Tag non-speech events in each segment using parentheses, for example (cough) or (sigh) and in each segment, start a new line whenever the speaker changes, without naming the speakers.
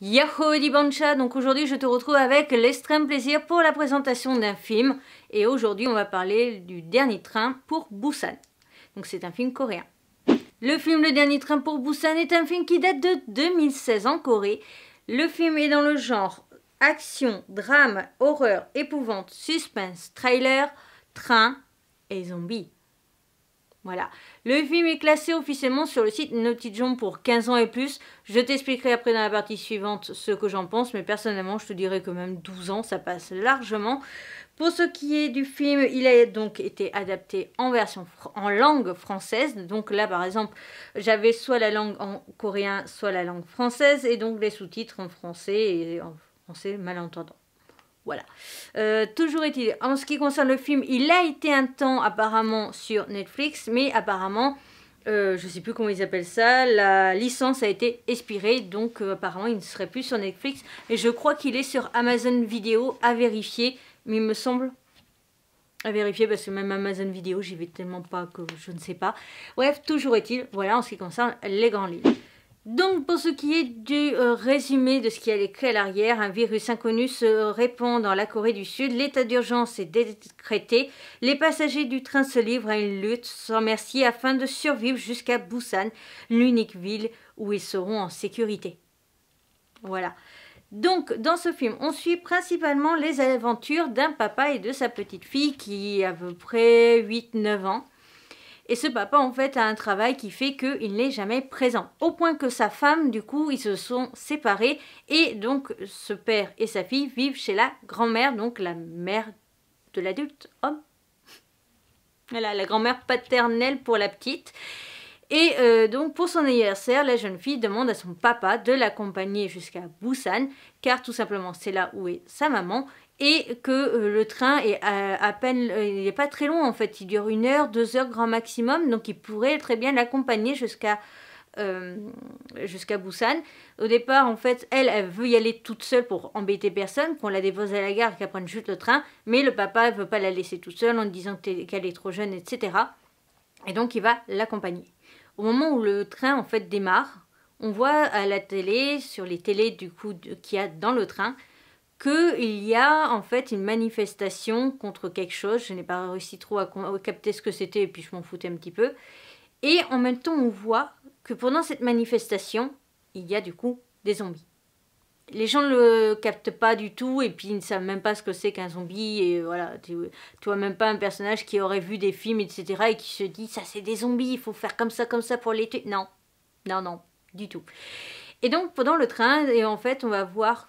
Yahoo Dibancha, donc aujourd'hui je te retrouve avec l'extrême plaisir pour la présentation d'un film et aujourd'hui on va parler du dernier train pour Busan. Donc c'est un film coréen. Le film Le dernier train pour Busan est un film qui date de 2016 en Corée. Le film est dans le genre action, drame, horreur, épouvante, suspense, trailer, train et zombie. Voilà. Le film est classé officiellement sur le site Naughty John pour 15 ans et plus. Je t'expliquerai après dans la partie suivante ce que j'en pense, mais personnellement, je te dirais que même 12 ans, ça passe largement. Pour ce qui est du film, il a donc été adapté en version en langue française. Donc là, par exemple, j'avais soit la langue en coréen, soit la langue française, et donc les sous-titres en français et en français malentendant. Voilà. Euh, toujours est-il, en ce qui concerne le film, il a été un temps apparemment sur Netflix, mais apparemment, euh, je ne sais plus comment ils appellent ça, la licence a été expirée, donc euh, apparemment il ne serait plus sur Netflix. Et je crois qu'il est sur Amazon Vidéo à vérifier, mais il me semble à vérifier parce que même Amazon Vidéo, j'y vais tellement pas que je ne sais pas. Bref, toujours est-il, voilà en ce qui concerne les grands livres. Donc pour ce qui est du euh, résumé de ce qui est écrit à l'arrière, un virus inconnu se répand dans la Corée du Sud, l'état d'urgence est décrété, les passagers du train se livrent à une lutte sans merci afin de survivre jusqu'à Busan, l'unique ville où ils seront en sécurité. Voilà. Donc, dans ce film, on suit principalement les aventures d'un papa et de sa petite fille qui a à peu près 8-9 ans. Et ce papa, en fait, a un travail qui fait qu'il n'est jamais présent. Au point que sa femme, du coup, ils se sont séparés. Et donc, ce père et sa fille vivent chez la grand-mère, donc la mère de l'adulte homme. Voilà, la grand-mère paternelle pour la petite. Et euh, donc pour son anniversaire, la jeune fille demande à son papa de l'accompagner jusqu'à Busan, car tout simplement c'est là où est sa maman, et que euh, le train est à, peine, euh, il n'est pas très long en fait, il dure une heure, deux heures grand maximum, donc il pourrait très bien l'accompagner jusqu'à jusqu'à Busan. Au départ, en fait, elle, elle veut y aller toute seule pour embêter personne, qu'on la dépose à la gare, qu'elle prenne juste le train, mais le papa ne veut pas la laisser toute seule en disant qu'elle est trop jeune, etc. Et donc, il va l'accompagner. Au moment où le train en fait démarre, on voit à la télé, sur les télés du coup qu'il y a dans le train, qu'il y a en fait une manifestation contre quelque chose. Je n'ai pas réussi trop à, capter ce que c'était et puis je m'en foutais un petit peu. Et en même temps, on voit que pendant cette manifestation, il y a du coup des zombies les gens ne le captent pas du tout et puis ils ne savent même pas ce que c'est qu'un zombie et voilà, tu, tu, vois même pas un personnage qui aurait vu des films etc et qui se dit ça c'est des zombies, il faut faire comme ça comme ça pour les tuer. Non, non, non, du tout. Et donc pendant le train, et en fait on va voir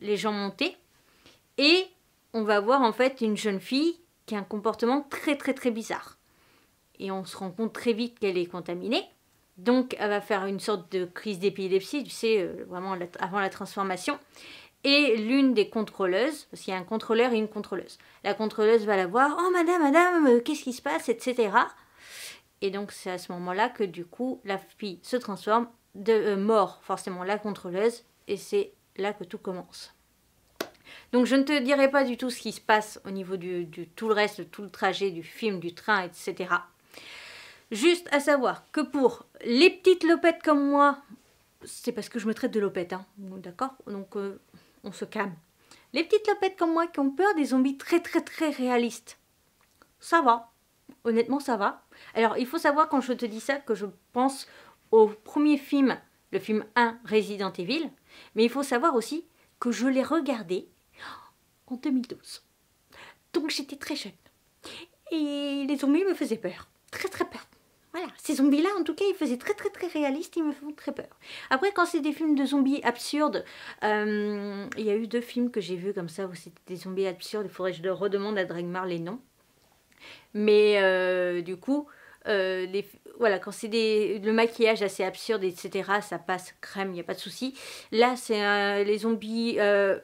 les gens monter et on va voir en fait une jeune fille qui a un comportement très très très bizarre. Et on se rend compte très vite qu'elle est contaminée. Donc elle va faire une sorte de crise d'épilepsie, tu sais, euh, vraiment avant la transformation. Et l'une des contrôleuses, parce qu'il y a un contrôleur et une contrôleuse, la contrôleuse va la voir, oh madame, madame, euh, qu'est-ce qui se passe, etc. Et donc c'est à ce moment-là que du coup la fille se transforme de euh, mort, forcément la contrôleuse, et c'est là que tout commence. Donc je ne te dirai pas du tout ce qui se passe au niveau du, tout le reste, de tout le trajet du film, du train, etc. Juste à savoir que pour les petites lopettes comme moi, c'est parce que je me traite de lopette, hein. d'accord Donc euh, on se calme. Les petites lopettes comme moi qui ont peur des zombies très très très réalistes, ça va. Honnêtement, ça va. Alors il faut savoir quand je te dis ça que je pense au premier film, le film 1 Resident Evil, mais il faut savoir aussi que je l'ai regardé en 2012. Donc j'étais très jeune. Et les zombies me faisaient peur. Très très peur ces zombies-là, en tout cas, ils faisaient très très très réalistes, ils me font très peur. Après, quand c'est des films de zombies absurdes, euh, il y a eu deux films que j'ai vus comme ça où c'était des zombies absurdes, il faudrait que je redemande à Dragmar les noms. Mais euh, du coup, euh, les, voilà, quand c'est le maquillage assez absurde, etc., ça passe crème, il n'y a pas de souci. Là, c'est les zombies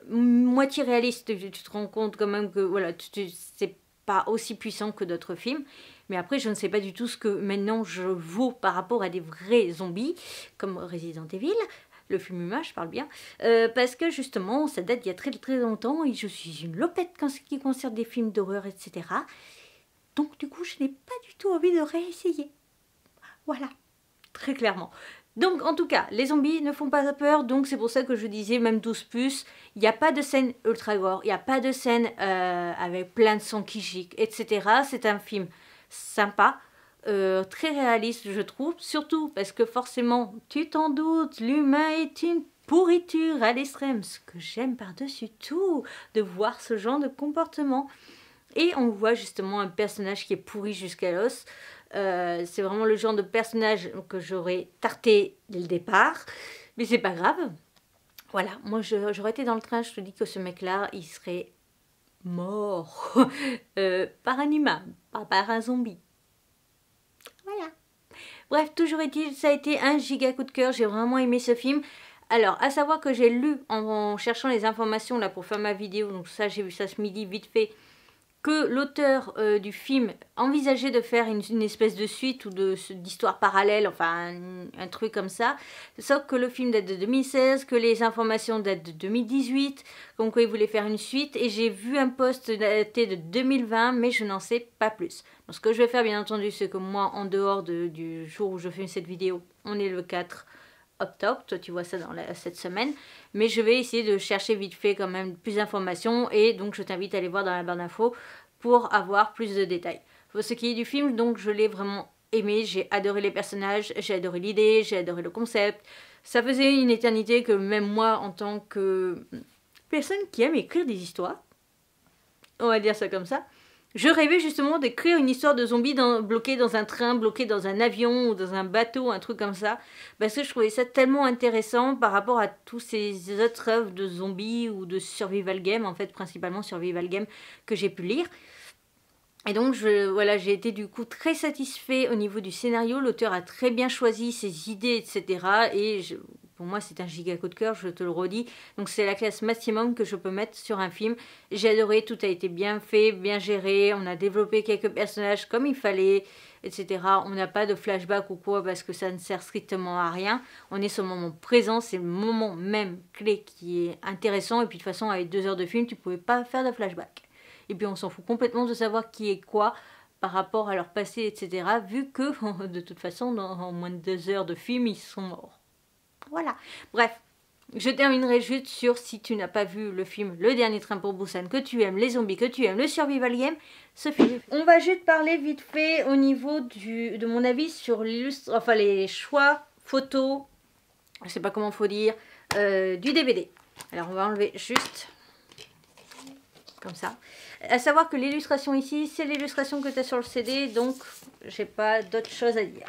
moitié réalistes, tu, tu, te rends compte quand même que voilà, c'est pas aussi puissant que d'autres films. Mais après, je ne sais pas du tout ce que maintenant je vaux par rapport à des vrais zombies, comme Resident Evil, le humain, je parle bien, euh, parce que justement, ça date d'il y a très très longtemps et je suis une lopette quand ce qui concerne des films d'horreur, etc. Donc du coup, je n'ai pas du tout envie de réessayer. Voilà, très clairement. Donc en tout cas, les zombies ne font pas peur, donc c'est pour ça que je disais même 12 plus, il n'y a pas de scène ultra gore, il n'y a pas de scène euh, avec plein de sang qui gicle, etc. C'est un film sympa, euh, très réaliste je trouve, surtout parce que forcément tu t'en doutes, l'humain est une pourriture à l'extrême, ce que j'aime par-dessus tout, de voir ce genre de comportement. Et on voit justement un personnage qui est pourri jusqu'à l'os. Euh, c'est vraiment le genre de personnage que j'aurais tarté dès le départ. Mais c'est pas grave. Voilà, moi j'aurais été dans le train, je te dis que ce mec-là, il serait mort (laughs) euh, par un humain, pas par un zombie. Voilà. Bref, toujours est-il, ça a été un giga coup de cœur, j'ai vraiment aimé ce film. Alors, à savoir que j'ai lu en, en, cherchant les informations là pour faire ma vidéo, donc ça j'ai vu ça ce midi vite fait, que l'auteur euh, du film envisageait de faire une, espèce de suite ou d'histoire parallèle, enfin un, truc comme ça, sauf que le film date de 2016, que les informations datent de 2018, donc il voulait faire une suite, et j'ai vu un post daté de 2020, mais je n'en sais pas plus. Donc, ce que je vais faire, bien entendu, c'est que moi, en dehors du jour où je fais cette vidéo, on est le 4 top Toi, tu vois ça dans cette semaine. Mais je vais essayer de chercher vite fait quand même plus d'informations. Et donc, je t'invite à aller voir dans la barre d'infos pour avoir plus de détails. Pour ce qui est du film, donc, je l'ai vraiment aimé. J'ai adoré les personnages, j'ai adoré l'idée, j'ai adoré le concept. Ça faisait une éternité que même moi, en tant que mm, personne qui aime écrire des histoires, on va dire ça comme ça, je rêvais justement d'écrire une histoire de zombies dans, bloqués dans un train, bloqués dans un avion ou dans un bateau, un truc comme ça, parce que je trouvais ça tellement intéressant par rapport à tous ces autres œuvres de zombies ou de survival game, en fait principalement survival game que j'ai pu lire. Et donc voilà, j'ai été du coup très satisfait au niveau du scénario. L'auteur a très bien choisi ses idées, etc. Et je, pour moi, c'est un giga coup de cœur, je te le redis. Donc, c'est la classe maximum que je peux mettre sur un film. J'ai adoré, tout a été bien fait, bien géré. On a développé quelques personnages comme il fallait, etc. On n'a pas de flashback ou quoi parce que ça ne sert strictement à rien. On est sur le moment présent, c'est le moment même clé qui est intéressant. Et puis, de toute façon, avec deux heures de film, tu ne pouvais pas faire de flashback. Et puis, on s'en fout complètement de savoir qui est quoi par rapport à leur passé, etc. Vu que, (laughs) de toute façon, en moins de deux heures de film, ils sont morts. Voilà. Bref, je terminerai juste sur si tu n'as pas vu le film Le dernier train pour Busan que tu aimes, les zombies que tu aimes, le survival game, ce film. On va juste parler vite fait au niveau de mon avis sur l'illustration, enfin les choix photos, je sais pas comment faut dire, euh, du DVD. Alors on va enlever juste comme ça. À savoir que l'illustration ici, c'est l'illustration que tu as sur le CD, donc j'ai pas d'autre chose à dire.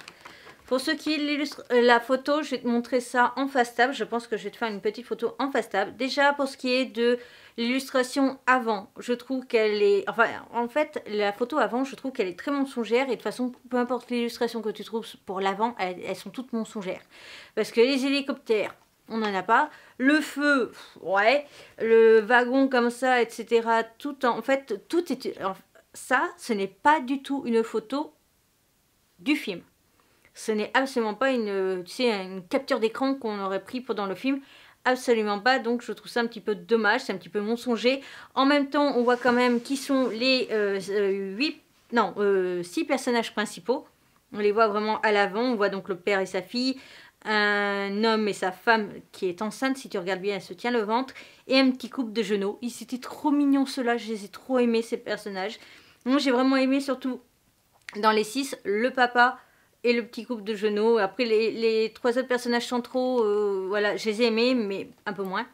Pour ce qui de euh, la photo, je vais te montrer ça en face table. Je pense que je vais te faire une petite photo en face table. Déjà, pour ce qui est de l'illustration avant, je trouve qu'elle est... Enfin, en fait, la photo avant, je trouve qu'elle est très mensongère. Et de toute façon, peu importe l'illustration que tu trouves pour l'avant, elles, sont toutes mensongères. Parce que les hélicoptères, on n'en a pas. Le feu, ouais. Le wagon comme ça, etc. Tout en fait, tout est... Ça, ce n'est pas du tout une photo du film. Ce n'est absolument pas une, tu une capture d'écran qu'on aurait pris pendant le film. Absolument pas, donc je trouve ça un petit peu dommage, c'est un petit peu mensonger. En même temps, on voit quand même qui sont les euh, non, euh, 6 personnages principaux. On les voit vraiment à l'avant, on voit donc le père et sa fille, un homme et sa femme qui est enceinte, si tu regardes bien, elle se tient le ventre, et un petit couple de genoux. Ils étaient trop mignons ceux-là, je les ai trop aimés ces personnages. Moi j'ai vraiment aimé surtout dans les six, le papa, et le petit couple de genoux. Après, les, trois autres personnages centraux, euh, voilà, je les ai aimés, mais un peu moins.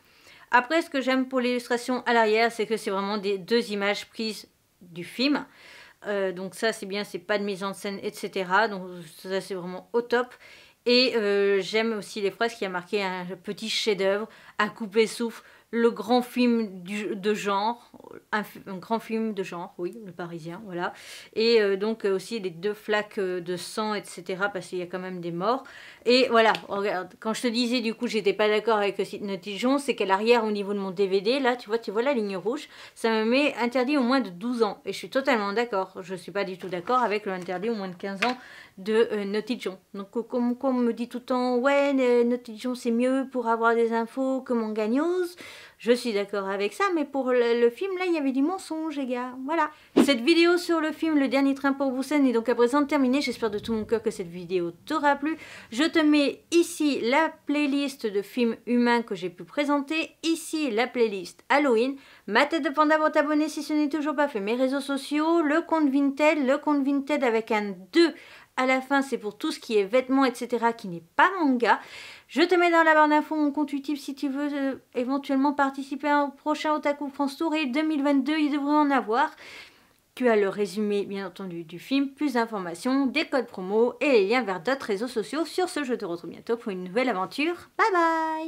Après, ce que j'aime pour l'illustration à l'arrière, c'est que c'est vraiment des deux images prises du film. Euh, donc ça, c'est bien, c'est pas de mise en scène, etc. Donc ça, c'est vraiment au top. Et euh, j'aime aussi les fresques qui a marqué un petit chef-d'œuvre, à couper souffle le grand film de genre, un, grand film de genre, oui, le Parisien, voilà. Et euh, donc euh, aussi les deux flaques euh, de sang, etc., parce qu'il y a quand même des morts. Et voilà, regarde, quand je te disais du coup, j'étais pas d'accord avec notre Dijon, c'est qu'à l'arrière, au niveau de mon DVD, là, tu vois, tu vois la ligne rouge, ça me met interdit au moins de 12 ans. Et je suis totalement d'accord, je suis pas du tout d'accord avec l'interdit au moins de 15 ans de euh, Naughty John. Donc euh, comme, on me dit tout le temps, ouais, c'est mieux pour avoir des infos que News, je suis d'accord avec ça, mais pour le, film, là, il y avait du mensonge, les gars. Voilà. Cette vidéo sur le film Le Dernier Train pour Busan est donc à présent terminée. J'espère de tout mon cœur que cette vidéo t'aura plu. Je te mets ici la playlist de films humains que j'ai pu présenter, ici la playlist Halloween, ma tête de panda pour t'abonner si ce n'est toujours pas fait, mes réseaux sociaux, le compte Vinted, le compte Vinted avec un 2 à la fin, c'est pour tout ce qui est vêtements, etc., qui n'est pas manga. Je te mets dans la barre d'infos mon compte YouTube si tu veux euh, éventuellement participer au prochain Otaku France Tour et 2022, il devrait en avoir. Tu as le résumé, bien entendu, du film, plus d'informations, des codes promo et les liens vers d'autres réseaux sociaux. Sur ce, je te retrouve bientôt pour une nouvelle aventure. Bye bye